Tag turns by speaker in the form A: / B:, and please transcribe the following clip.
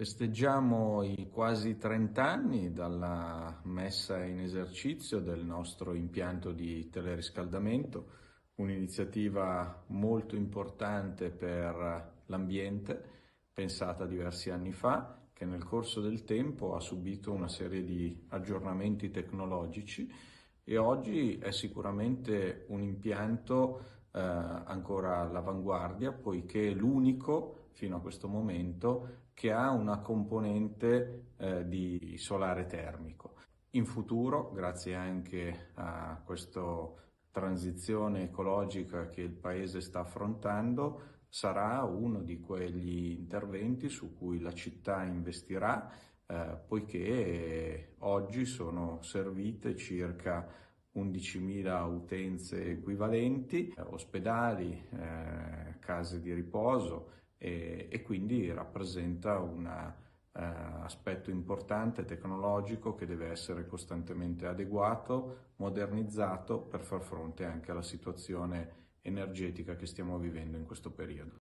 A: Festeggiamo i quasi 30 anni dalla messa in esercizio del nostro impianto di teleriscaldamento, un'iniziativa molto importante per l'ambiente, pensata diversi anni fa, che nel corso del tempo ha subito una serie di aggiornamenti tecnologici e oggi è sicuramente un impianto eh, ancora all'avanguardia, poiché è l'unico fino a questo momento che ha una componente eh, di solare termico. In futuro, grazie anche a questa transizione ecologica che il Paese sta affrontando, sarà uno di quegli interventi su cui la città investirà, eh, poiché oggi sono servite circa 11.000 utenze equivalenti, ospedali, eh, case di riposo e, e quindi rappresenta un eh, aspetto importante tecnologico che deve essere costantemente adeguato, modernizzato per far fronte anche alla situazione energetica che stiamo vivendo in questo periodo.